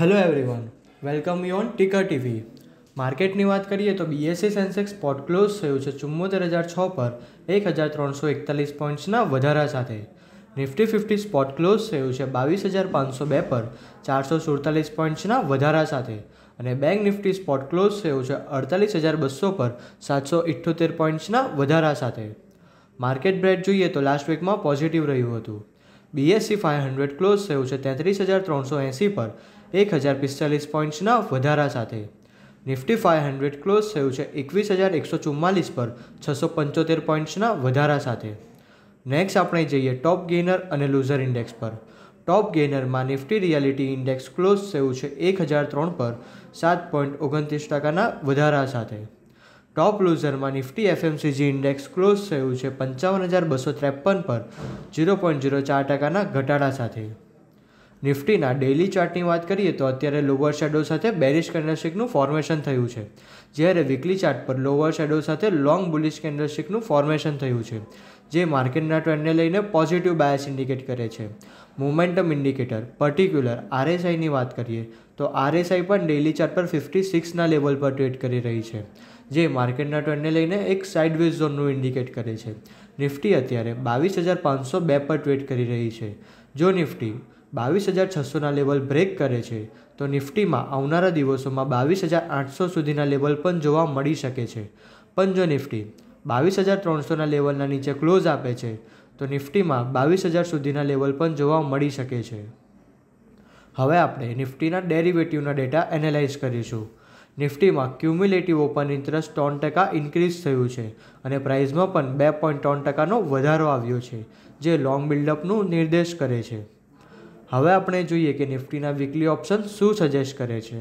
hello everyone welcome you on ticker TV માર્કેટની વાત કરીએ તો બીએસસી સેન્સેક્સ સ્પોટ ક્લોઝ થયું છે ચુમ્મોતેર હજાર છ પર એક હજાર ત્રણસો એકતાલીસ પોઈન્ટ્સના વધારા સાથે નિફ્ટી ફિફ્ટી સ્પોટ ક્લોઝ થયું છે બાવીસ હજાર પાંચસો બે પર ચારસો સુડતાલીસ પોઈન્ટ્સના વધારા સાથે અને બેંક નિફ્ટી સ્પોટ ક્લોઝ થયું છે અડતાલીસ હજાર બસો પર સાતસો ઇઠ્ઠોતેર પોઈન્ટ્સના વધારા સાથે માર્કેટ બ્રેડ જોઈએ તો લાસ્ટ વીકમાં પોઝિટિવ રહ્યું હતું બીએસસી ફાઇવ હંડ્રેડ ક્લોઝ થયું છે તેત્રીસ હજાર ત્રણસો એંસી પર એક હજાર પિસ્તાલીસ પોઈન્ટ્સના વધારા સાથે નિફ્ટી ફાઇવ હંડ્રેડ ક્લોઝ થયું છે એકવીસ હજાર એકસો ચુમ્માલીસ પર છસો પંચોતેર પોઈન્ટ્સના વધારા સાથે નેક્સ્ટ આપણે જઈએ top gainer and loser index પર ટોપ ગેનરમાં નિફ્ટી રિયાલિટી ઇન્ડેક્સ ક્લોઝ થયું છે એક હજાર ત્રણ પર સાત પોઈન્ટ ઓગણત્રીસ ટકાના વધારા સાથે ટોપ લૂઝરમાં નિફ્ટી એફએમસીજી ઇન્ડેક્સ ક્લોઝ થયું છે પંચાવન હજાર બસો ત્રેપન પર ઝીરો પોઈન્ટ ઝીરો ચાર ટકાના ઘટાડા સાથે નિફ્ટીના ડેઇલી ચાર્ટની વાત કરીએ તો અત્યારે લોવર શેડો સાથે બેરિશ કેન્ડલસ્ટિકનું ફોર્મેશન થયું છે જ્યારે વીકલી ચાર્ટ પર લોવર શેડો સાથે લોંગ બુલિશ કેન્ડલસ્ટિકનું ફોર્મેશન થયું છે જે માર્કેટના ટ્રેન્ડને લઈને પોઝિટિવ બાયસ ઇન્ડિકેટ કરે છે મોમેન્ટમ ઇન્ડિકેટર પર્ટિક્યુલર આરએસઆઈની વાત કરીએ તો આરએસઆઈ પણ ડેઇલી ચાર્ટ પર ફિફ્ટી સિક્સના લેવલ પર ટ્રેડ કરી રહી છે જે માર્કેટના ટ્રેન્ડને લઈને એક સાઇડવેઝ ઝોનનું ઇન્ડિકેટ કરે છે નિફ્ટી અત્યારે બાવીસ હજાર પાંચસો બે પર ટ્રેડ કરી રહી છે જો નિફ્ટી બાવીસ હજાર છસોના લેવલ બ્રેક કરે છે તો નિફ્ટીમાં આવનારા દિવસોમાં બાવીસ હજાર આઠસો સુધીના લેવલ પણ જોવા મળી શકે છે પણ જો નિફ્ટી બાવીસ હજાર ત્રણસોના લેવલના નીચે ક્લોઝ આપે છે તો નિફ્ટીમાં બાવીસ હજાર સુધીના લેવલ પણ જોવા મળી શકે છે હવે આપણે નિફ્ટીના ડેરિવેટિવના ડેટા એનાલાઇઝ કરીશું નિફ્ટીમાં ક્યુમ્યુલેટિવ ઓપન ઇન્ટરેસ્ટ ત્રણ ટકા ઇન્ક્રીઝ થયું છે અને પ્રાઇઝમાં પણ બે પોઈન્ટ ત્રણ ટકાનો વધારો આવ્યો છે જે લોંગ બિલ્ડઅપનું નિર્દેશ કરે છે હવે આપણે જોઈએ કે નિફ્ટીના વીકલી ઓપ્શન શું સજેસ્ટ કરે છે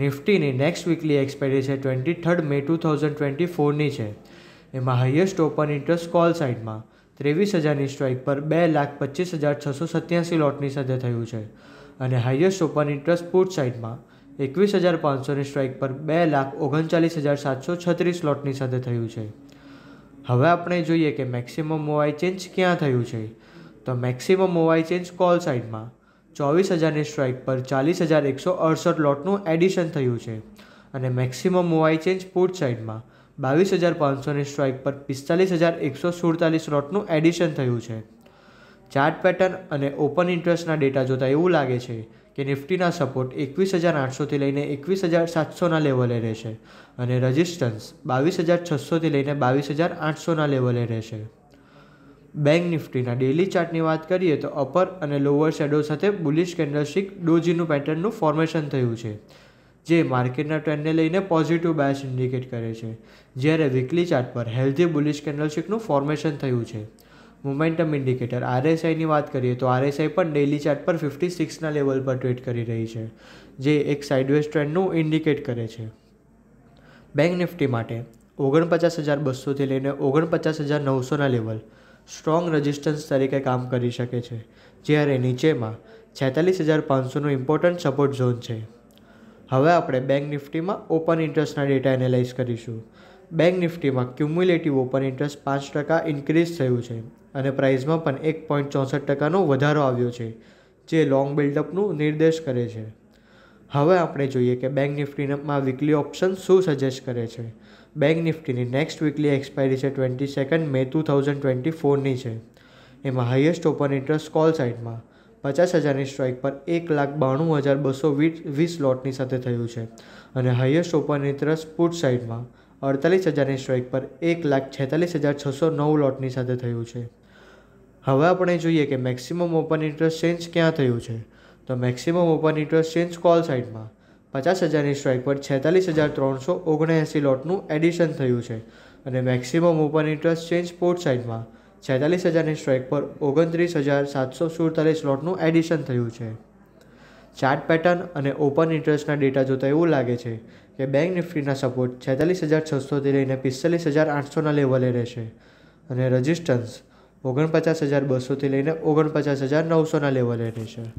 નિફ્ટીની નેક્સ્ટ વીકલી એક્સપાયરી છે twenty third May two thousand twenty ફોરની છે એમાં હાઈએસ્ટ ઓપન ઇન્ટરેસ્ટ કોલ સાઇડમાં ત્રેવીસ હજારની સ્ટ્રાઇક પર બે લાખ પચીસ હજાર છસો સત્યાસી લોટની સાથે થયું છે અને હાઈએસ્ટ ઓપન ઇન્ટરેસ્ટ પુટ સાઇડમાં એકવીસ હજાર પાંચસોની સ્ટ્રાઇક પર બે લાખ ઓગણચાલીસ હજાર સાતસો છત્રીસ લોટની સાથે થયું છે હવે આપણે જોઈએ કે મેક્સિમમ મોઆઈ ચેન્જ ક્યાં થયું છે તો મેક્સિમમ મોબાઈલ ચેન્જ કોલ સાઇડમાં ચોવીસ હજારની સ્ટ્રાઇક પર ચાલીસ હજાર એકસો અડસઠ લોટનું એડિશન થયું છે અને મેક્સિમમ મોબાઈલ ચેન્જ પુટ સાઇડમાં બાવીસ હજાર પાંચસોની સ્ટ્રાઇક પર પિસ્તાલીસ હજાર એકસો સુડતાલીસ લોટનું એડિશન થયું છે ચાર્ટ પેટર્ન અને ઓપન ઇન્ટરેસ્ટના ડેટા જોતાં એવું લાગે છે કે નિફ્ટીના સપોર્ટ એકવીસ હજાર આઠસોથી લઈને એકવીસ હજાર સાતસોના લેવલે રહેશે અને રજિસ્ટન્સ બાવીસ હજાર છસોથી લઈને બાવીસ હજાર આઠસોના લેવલે રહેશે બેંક નિફ્ટીના ડેલી ચાર્ટની વાત કરીએ તો અપર અને લોઅર શેડો સાથે બુલિશ કેન્ડલસ્ટિક ડોજીનું પેટર્નનું ફોર્મેશન થયું છે જે માર્કેટના ટ્રેન્ડને લઈને પોઝિટિવ બાયસ ઇન્ડિકેટ કરે છે જ્યારે વીકલી ચાર્ટ પર હેલ્ધી બુલિશ કેન્ડલસ્ટિકનું ફોર્મેશન થયું છે મોમેન્ટમ ઇન્ડિકેટર આરએસઆઈની વાત કરીએ તો આરએસઆઈ પણ ડેલી ચાર્ટ પર ફિફ્ટી સિક્સના લેવલ પર ટ્રેડ કરી રહી છે જે એક સાઇડવેઝ ટ્રેન્ડનું ઇન્ડિકેટ કરે છે બેંક નિફ્ટી માટે ઓગણપચાસ હજાર બસોથી લઈને ઓગણપચાસ હજાર નવસોના લેવલ સ્ટ્રોંગ રઝિસ્ટન્સ તરીકે કામ કરી શકે છે જ્યારે નીચેમાં છેતાલીસ હજાર પાંચસોનું ઇમ્પોર્ટન્ટ સપોર્ટ ઝોન છે હવે આપણે બેંક નિફ્ટીમાં ઓપન ઇન્ટરેસ્ટના ડેટા એનાલાઇઝ કરીશું બેંક નિફ્ટીમાં ક્યુમ્યુલેટિવ ઓપન ઇન્ટરેસ્ટ પાંચ ટકા ઇન્ક્રીઝ થયું છે અને પ્રાઇઝમાં પણ એક પોઈન્ટ ચોસઠ ટકાનો વધારો આવ્યો છે જે લોંગ બિલ્ડઅપનું નિર્દેશ કરે છે હવે આપણે જોઈએ કે બેંક નિફ્ટીમાં વીકલી ઓપ્શન શું સજેસ્ટ કરે છે બેંક નિફ્ટીની નેક્સ્ટ વીકલી એક્સપાયરી છે twenty second May two thousand twenty ફોરની છે એમાં હાઈએસ્ટ ઓપન ઇન્ટરેસ્ટ કોલ સાઇડમાં પચાસ હજારની સ્ટ્રાઇક પર એક લાખ બાણું હજાર બસો વીસ લોટની સાથે થયું છે અને હાઈએસ્ટ ઓપન ઇન્ટરેસ્ટ પુટ સાઇડમાં અડતાલીસ હજારની સ્ટ્રાઇક પર એક લાખ છેતાલીસ હજાર છસો નવ લોટની સાથે થયું છે હવે આપણે જોઈએ કે મેક્સિમમ ઓપન ઇન્ટરેસ્ટ ચેન્જ ક્યાં થયું છે તો maximum open interest change call સાઇડમાં પચાસ હજારની સ્ટ્રાઇક પર છેતાલીસ હજાર ત્રણસો ઓગણએંસી લોટનું એડિશન થયું છે અને maximum open interest change support સાઇડમાં છેતાલીસ હજારની સ્ટ્રાઇક પર ઓગણત્રીસ હજાર સાતસો સુડતાલીસ લોટનું એડિશન થયું છે ચાર્ટ પેટર્ન અને ઓપન ઇન્ટરેસ્ટના ડેટા જોતાં એવું લાગે છે કે બેંક નિફ્ટીના સપોર્ટ છેતાલીસ હજાર છસોથી લઈને પિસ્તાલીસ હજાર આઠસોના લેવલે રહેશે અને રજિસ્ટન્સ ઓગણપચાસ હજાર બસોથી લઈને ઓગણપચાસ હજાર નવસોના લેવલે રહેશે